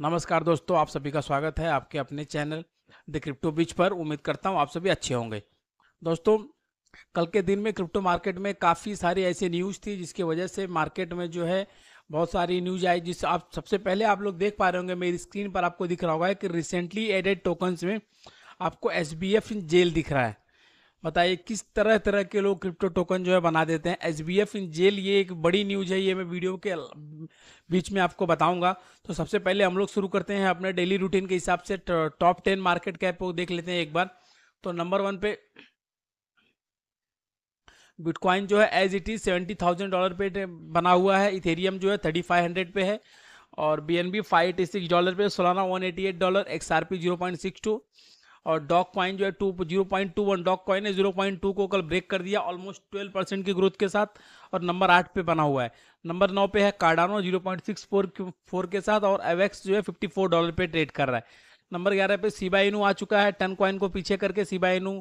नमस्कार दोस्तों आप सभी का स्वागत है आपके अपने चैनल द क्रिप्टो बीच पर उम्मीद करता हूं आप सभी अच्छे होंगे दोस्तों कल के दिन में क्रिप्टो मार्केट में काफ़ी सारी ऐसी न्यूज़ थी जिसकी वजह से मार्केट में जो है बहुत सारी न्यूज आई जिस आप सबसे पहले आप लोग देख पा रहे होंगे मेरी स्क्रीन पर आपको दिख रहा होगा कि रिसेंटली एडेड टोकन्स में आपको एस जेल दिख रहा है बताइए किस तरह तरह के लोग क्रिप्टो टोकन जो है बना देते हैं S B F in jail ये एक बड़ी न्यूज है ये मैं वीडियो के बीच में आपको बताऊंगा तो सबसे पहले हम लोग शुरू करते हैं अपने डेली रूटीन के हिसाब से टॉप टेन मार्केट कैप को देख लेते हैं एक बार तो नंबर वन पे बिटकॉइन जो है as it is seventy thousand dollar पे बना हुआ है इथेरियम जो है थर्टी फाइव हंड्रेड पे है और B N B five eighty six dollar पे Solana one eighty eight dollar X R P zero point six two और डॉक कॉइन जो है two zero point two one Dogecoin है zero point two को कल break कर दिया almost twelve percent की ग्रोथ के साथ और नंबर आठ पे बना हुआ है नंबर नौ पे है Cardano zero point six four four के साथ और एवेक्स जो है फिफ्टी फोर डॉलर पे ट्रेड कर रहा है नंबर ग्यारह पे सी इनू आ चुका है टन कॉइन को पीछे करके सीबा इनू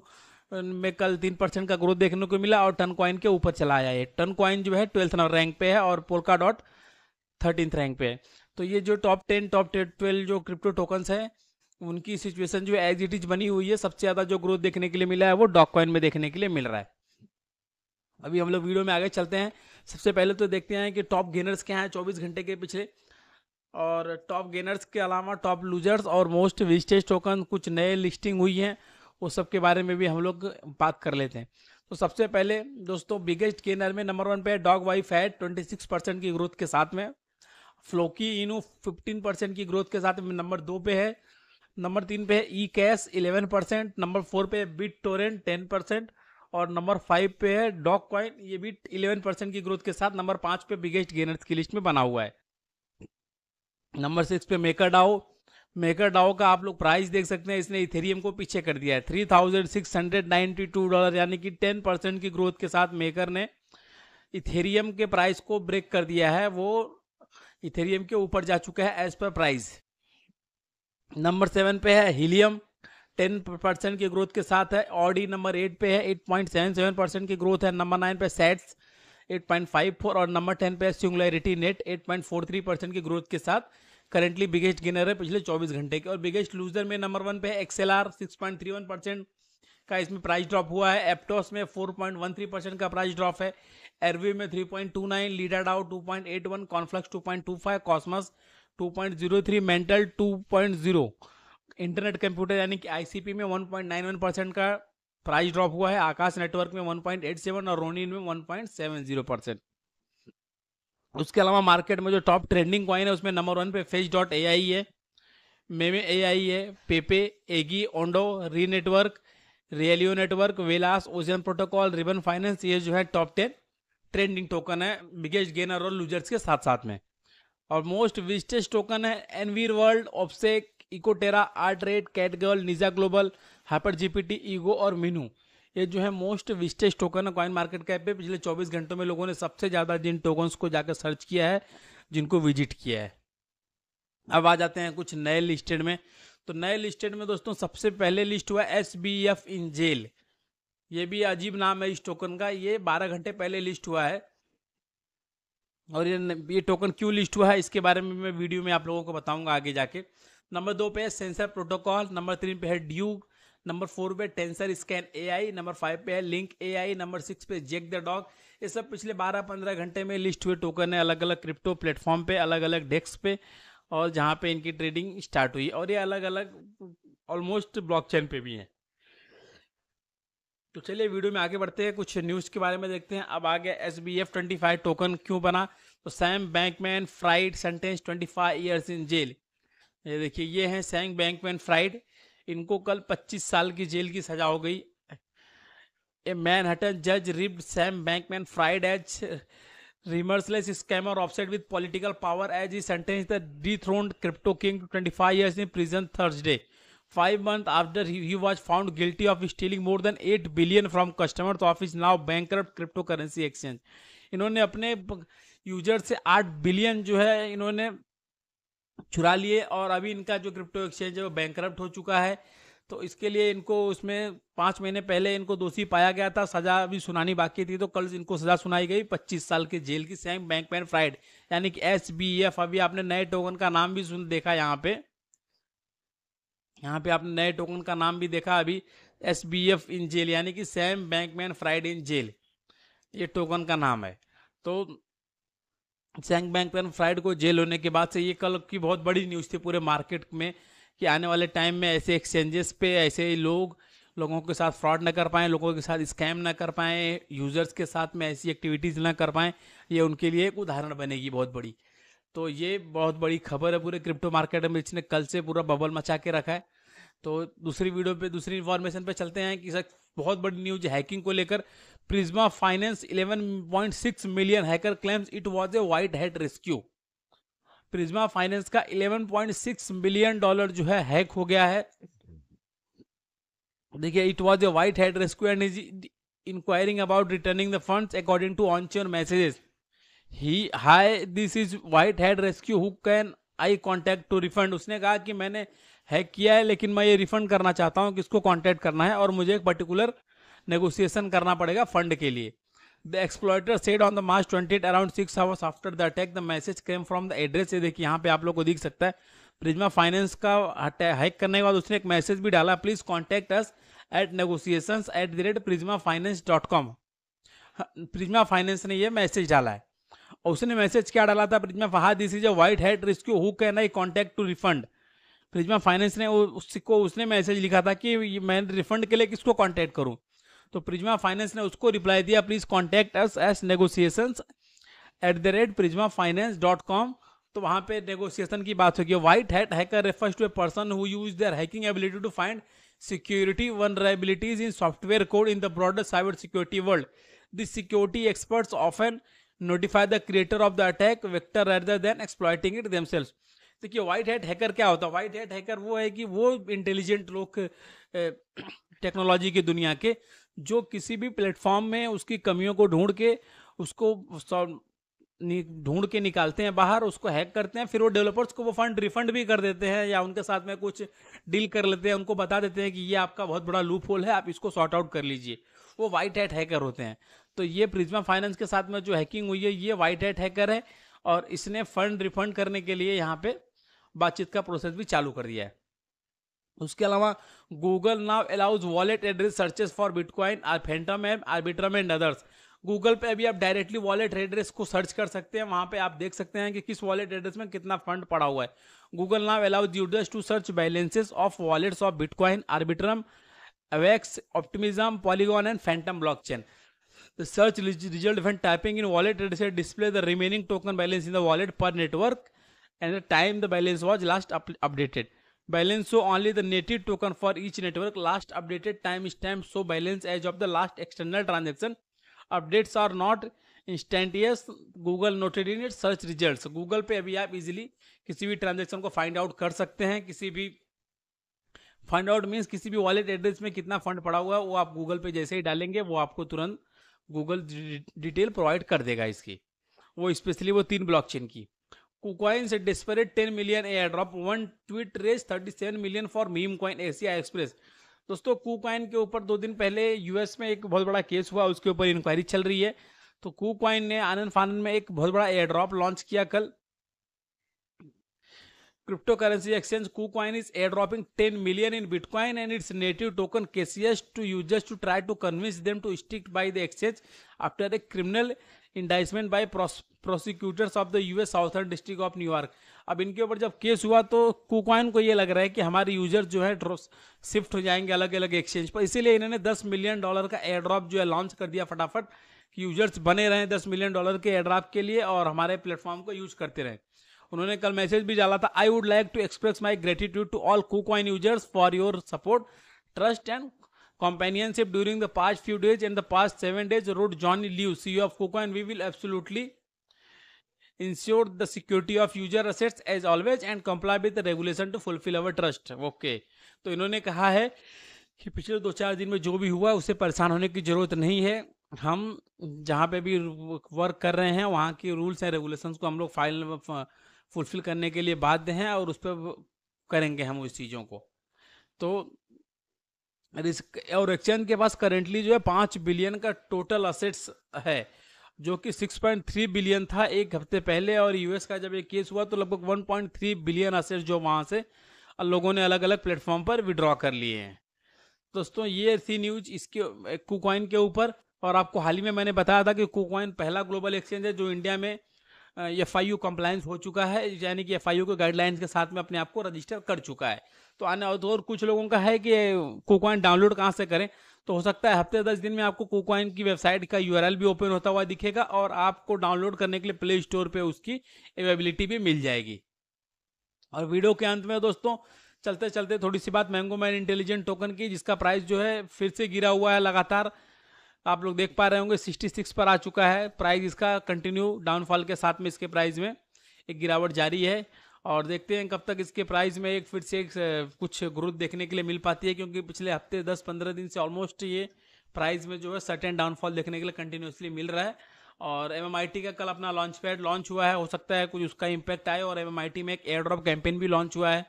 में कल तीन परसेंट का ग्रोथ देखने को मिला और टन कॉइन के ऊपर चला आया है टन कॉइन जो है ट्वेल्थ नंबर रैंक पे है और पोलका डॉट थर्टींथ रैंक पे है तो ये जो टॉप टेन टॉप ट्वेल्व जो क्रिप्टो टोकन्स है उनकी सिचुएशन जो एज इट इज बनी हुई है सबसे ज़्यादा जो ग्रोथ देखने के लिए मिला है वो डॉक कॉइन में देखने के लिए मिल रहा है अभी हम लोग वीडियो में आगे चलते हैं सबसे पहले तो देखते हैं कि टॉप गेनर्स क्या हैं चौबीस घंटे के पिछले और टॉप गेनर्स के अलावा टॉप लूजर्स और मोस्ट विस्टेज टोकन कुछ नए लिस्टिंग हुई हैं उस सब के बारे में भी हम लोग बात कर लेते हैं तो सबसे पहले दोस्तों बिगेस्ट गेनर में नंबर वन पे है डॉग वाइफ है ट्वेंटी सिक्स परसेंट की ग्रोथ के साथ में फ्लोकी इनू फिफ्टीन परसेंट की ग्रोथ के साथ में नंबर दो पे है नंबर तीन पे है e cash eleven percent number four पे है बिट टोरेंट टेन परसेंट और नंबर फाइव पे है डॉक कॉइन ये भी इलेवन परसेंट की ग्रोथ के साथ नंबर पाँच पे बिगेस्ट गेनर्स की लिस्ट में बना हुआ है नंबर सिक्स पे मेकर डाओ मेकर डाओ का आप लोग प्राइस देख सकते हैं इसने इथेरियम को पीछे कर दिया है three thousand six hundred ninety two dollar यानी कि टेन परसेंट की ग्रोथ के साथ मेकर ने इथेरियम के प्राइस को ब्रेक कर दिया है वो इथेरियम के ऊपर जा चुका है as per price number seven पे है हीलियम टेन परसेंट की ग्रोथ के साथ है ऑडी नंबर एट पे है eight point seven seven percent की ग्रोथ है नंबर नाइन पे sats eight point five four और नंबर टेन पे है singularity net eight point four three percent की ग्रोथ के साथ करेंटली बिगेस्ट गेनर है पिछले चौबीस घंटे के और बिगेस्ट लूजर में नंबर वन पे है R six point three one percent का इसमें प्राइस ड्रॉप हुआ है एप्टोस में थ्री परसेंट का प्राइस ड्रॉप है एरवी में three point two nine Lido DAO two point eight one Conflux two two point five Cosmos 2.03 Mantle 2.0 Internet Computer यानी कि आईसीपी में 1.91 परसेंट का प्राइस ड्रॉप हुआ है आकाश नेटवर्क में 1.87 और रोनिन में 1.70 परसेंट उसके अलावा मार्केट में जो टॉप ट्रेंडिंग कॉइन है उसमें नंबर वन पे फेज डॉट ए आई है मेमे ए आई है पेपे एगी ओंडो री network Realio network Velas Ocean protocol Ribbon finance ये जो है टॉप टेन ट्रेंडिंग टोकन है बिगेस्ट गेनर और लूजर्स के साथ साथ में और मोस्ट विस्टेस्ट टोकन है एनवीर world OpSec Ecoterra art rate catgirl निजा ग्लोबल हाइपर जीपीटी ईगो और मीनू ये जो है मोस्ट विस्टेस्ट टोकन है कॉइन मार्केट कैप पे पिछले 24 घंटों में लोगों ने सबसे ज़्यादा जिन टोकन्स को जाकर सर्च किया है जिनको विजिट किया है अब आ जाते हैं कुछ नए लिस्टेड में तो नए लिस्टेड में दोस्तों सबसे पहले लिस्ट हुआ S B F in jail ये भी अजीब नाम है इस टोकन का ये 12 घंटे पहले लिस्ट हुआ है और ये ये टोकन क्यों लिस्ट हुआ है इसके बारे में मैं वीडियो में आप लोगों को बताऊंगा आगे जाके नंबर दो पे है सेंसर प्रोटोकॉल नंबर तीन पे है ड्यू नंबर फोर पे tensor scan AI number five पे है लिंक एआई नंबर सिक्स पे जेक द डॉग ये सब पिछले बारह पंद्रह घंटे में लिस्ट हुए टोकन है अलग अलग क्रिप्टो प्लेटफॉर्म पर अलग अलग डेस्क पे और जहाँ पर इनकी ट्रेडिंग स्टार्ट हुई और ये अलग अलग ऑलमोस्ट ब्लॉक पे भी हैं तो चलिए वीडियो में आगे बढ़ते हैं कुछ न्यूज़ के बारे में देखते हैं अब आ गया S B F twenty five token क्यों बना तो Sam Bankman Fried sentence twenty five years in jail ये देखिए ये हैं सैम बैंकमैन फ्राइड इनको कल पच्चीस साल की जेल की सजा हो गई ए मैनहटन जज ripped Sam Bankman Fried as remorseless scammer obsessed with political power as he sentence the dethroned crypto king twenty five years in prison Thursday five month after he was found guilty of stealing more than eight billion from customer to office now bank cryptocurrency exchange इन्होंने अपने user से आठ billion जो है इन्होंने चुरा लिए और अभी इनका जो क्रिप्टो एक्सचेंज है वो बैंक हो चुका है तो इसके लिए इनको उसमें पाँच महीने पहले इनको दोषी पाया गया था सजा अभी सुनानी बाकी थी तो कल इनको सजा सुनाई गई पच्चीस साल की जेल की सेम बैंक मैन फ्राइड यानी कि एस बी एफ अभी आपने नए टोकन का नाम भी सुन देखा यहाँ पे यहाँ पे आपने नए टोकन का नाम भी देखा अभी S B F in jail यानी कि Sam Bankman Fried in jail ये टोकन का नाम है तो सैम बैंकमैन फ्राइड को जेल होने के बाद से ये कल की बहुत बड़ी न्यूज़ थी पूरे मार्केट में कि आने वाले टाइम में ऐसे एक्सचेंजेस पे ऐसे लोग लोगों के साथ फ्रॉड ना कर पाएँ लोगों के साथ स्कैम ना कर पाएँ यूज़र्स के साथ में ऐसी एक्टिविटीज़ ना कर पाएँ ये उनके लिए एक उदाहरण बनेगी बहुत बड़ी तो ये बहुत बड़ी खबर है पूरे क्रिप्टो मार्केट में इसने कल से पूरा बबल मचा के रखा है तो दूसरी वीडियो पे दूसरी इन्फॉर्मेशन पे चलते हैं कि सर बहुत बड़ी न्यूज हैकिंग को लेकर Prisma finance 11.6 million hacker claims it was a white hat rescue Prisma finance का 11.6 मिलियन डॉलर जो है हैक हो गया है देखिए it was a white hat rescue and is inquiring about returning the funds according to on messages he hi this is white hat rescue who can I contact to refund उसने कहा कि मैंने hack किया है लेकिन मैं ये refund करना चाहता हूँ किसको कॉन्टैक्ट करना है और मुझे एक पर्टिकुलर नेगोसिएशन करना पड़ेगा फंड के लिए the exploiter said on the March twenty around six hours after the attack the message came from the address ये देखिए यहाँ पे आप लोग को दिख सकता है प्रिज्मा फाइनेंस का हैक करने के बाद उसने एक मैसेज भी डाला please contact us at negotiation at the rate Prisma finance dot com Prisma finance ने यह मैसेज डाला है और उसने मैसेज क्या डाला था प्रिजमा फहाद this is a white hat rescue who can I contact to refund Prisma finance ने उसको उसने मैसेज लिखा था कि मैं रिफंड के लिए किसको कॉन्टैक्ट करूँ तो प्रिजमा फाइनेंस ने उसको रिप्लाई दिया please contact us as negotiation at the rate Prisma finance dot com तो वहाँ पे नेगोशिएशन की बात होगी white hat hacker refers to a person who use their hacking ability to find security vulnerabilities in software code in the broader cyber security world this security experts of often notify the creator of the attack vector rather than exploiting it themselves देखिए white hat hacker क्या होता है white hat hacker वो है कि वो intelligent लोग technology की दुनिया के जो किसी भी प्लेटफॉर्म में उसकी कमियों को ढूंढ के उसको ढूंढ के निकालते हैं बाहर उसको हैक करते हैं फिर वो डेवलपर्स को वो फंड रिफंड भी कर देते हैं या उनके साथ में कुछ डील कर लेते हैं उनको बता देते हैं कि ये आपका बहुत बड़ा लूप होल है आप इसको सॉर्ट आउट कर लीजिए वो व्हाइट हैट हैकर होते हैं तो ये प्रिज्मा फाइनेंस के साथ में जो हैकिंग हुई है ये वाइट हेट हैकर है और इसने फंड रिफंड करने के लिए यहाँ पे बातचीत का प्रोसेस भी चालू कर दिया है उसके अलावा Google now allows wallet address searches for bitcoin or Fantom app Arbitrum and others Google पे अभी आप डायरेक्टली वॉलेट एड्रेस को सर्च कर सकते हैं वहाँ पे आप देख सकते हैं कि किस वॉलेट एड्रेस में कितना फंड पड़ा हुआ है Google now allows users to search balances of wallets of bitcoin Arbitrum Avax Optimism Polygon and Fantom block The search result when typing in wallet it said display the remaining token balance in the wallet per network and the time the balance was last up updated. Balance show only the native token for each network. Last updated timestamp show balance as of the last external transaction. Updates are not instantaneous google noted in its search results google pe abhi aap easily kisi bhi transaction ko find out kar sakte hain kisi bhi fund out means किसी भी wallet address में कितना fund पड़ा हुआ है वो आप Google पे जैसे ही डालेंगे वो आपको तुरंत गूगल डिटेल प्रोवाइड कर देगा इसकी वो स्पेशली वो तीन ब्लॉकचेन की कुकॉइन से disperse ten million airdrop one tweet raise thirty seven million for meme coin Asia Express दोस्तों कुकॉइन के ऊपर दो दिन पहले यूएस में एक बहुत बड़ा केस हुआ उसके ऊपर इंक्वायरी चल रही है तो कुकॉइन ने आनंद फानंद में एक बहुत बड़ा एयर ड्रॉप लॉन्च किया कल cryptocurrency exchange KuCoin is airdropping 10 million in Bitcoin and its native token KCS to users to try to convince them to stick by the exchange after a criminal इंडाइसमेंट by prosecutors of the US southern district of New York अब इनके ऊपर जब case हुआ तो कुकवाइन को ये लग रहा है कि हमारे यूजर जो है शिफ्ट हो जाएंगे अलग अलग एक्सचेंज पर इसीलिए इन्होंने 10 मिलियन डॉलर का एयरड्रॉप जो है लॉन्च कर दिया फटाफट कि यूजर्स बने रहें 10 मिलियन डॉलर के एयरड्रॉप के लिए और हमारे प्लेटफॉर्म को यूज करते रहें उन्होंने कल मैसेज भी डाला था I would like to express my gratitude to all KuCoin users for your support trust and companionship during the past few days and the past seven days road Johnny Lyu CEO of KuCoin we will absolutely ensure the security of user assets as always and comply with regulation to fulfil our trust okay तो इन्होंने कहा है कि पिछले दो चार दिन में जो भी हुआ उसे परेशान होने की जरूरत नहीं है हम जहाँ पे भी वर्क कर रहे हैं वहाँ की रूल्स एंड रेगुलेशन को हम लोग फाइल फुलफिल करने के लिए बाध्य हैं और उस पर करेंगे हम उस चीज़ों को तो रिस्क और एक्सचेंज के पास करेंटली जो है पाँच बिलियन का टोटल असेट्स है जो कि 6.3 बिलियन था एक हफ्ते पहले और यूएस का जब ये केस हुआ तो लगभग 1.3 बिलियन असेट्स जो वहाँ से लोगों ने अलग अलग प्लेटफॉर्म पर विड्रॉ कर लिए हैं दोस्तों ये थी न्यूज इसके कुकॉइन के ऊपर और आपको हाल ही में मैंने बताया था कि कुकॉइन पहला ग्लोबल एक्सचेंज है जो इंडिया में एफ आई यू कंप्लायंस हो चुका है यानी कि एफ आई यू के गाइडलाइंस के साथ में अपने आप को रजिस्टर कर चुका है तो आने और कुछ लोगों का है कि कोकॉइन डाउनलोड कहाँ से करें तो हो सकता है हफ्ते दस दिन में आपको कोकॉइन की वेबसाइट का यू भी ओपन होता हुआ दिखेगा और आपको डाउनलोड करने के लिए प्ले स्टोर पर उसकी अवेबिलिटी भी मिल जाएगी और वीडियो के अंत में दोस्तों चलते चलते थोड़ी सी बात मैंगो मैन इंटेलिजेंट टोकन की जिसका प्राइस जो है फिर से गिरा हुआ है लगातार आप लोग देख पा रहे होंगे 66 पर आ चुका है प्राइस इसका कंटिन्यू डाउनफॉल के साथ में इसके प्राइस में एक गिरावट जारी है और देखते हैं कब तक इसके प्राइस में एक फिर से एक कुछ ग्रोथ देखने के लिए मिल पाती है क्योंकि पिछले हफ्ते 10-15 दिन से ऑलमोस्ट ये प्राइस में जो है सर्टेन डाउनफॉल देखने के लिए कंटिन्यूसली मिल रहा है और एम का कल अपना लॉन्च पैड लॉन्च हुआ है हो सकता है कुछ उसका इम्पैक्ट आए और एम में एक एयर ड्रॉप कैंपेन भी लॉन्च हुआ है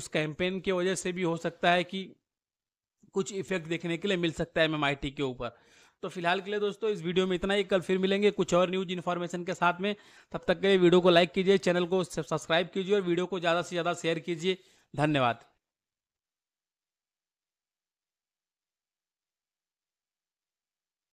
उस कैंपेन की वजह से भी हो सकता है कि कुछ इफेक्ट देखने के लिए मिल सकता है एम के ऊपर तो फिलहाल के लिए दोस्तों इस वीडियो में इतना ही कल फिर मिलेंगे कुछ और न्यूज इन्फॉर्मेशन के साथ में तब तक के लिए वीडियो को लाइक कीजिए चैनल को सब्सक्राइब कीजिए और वीडियो को ज़्यादा से ज़्यादा शेयर कीजिए धन्यवाद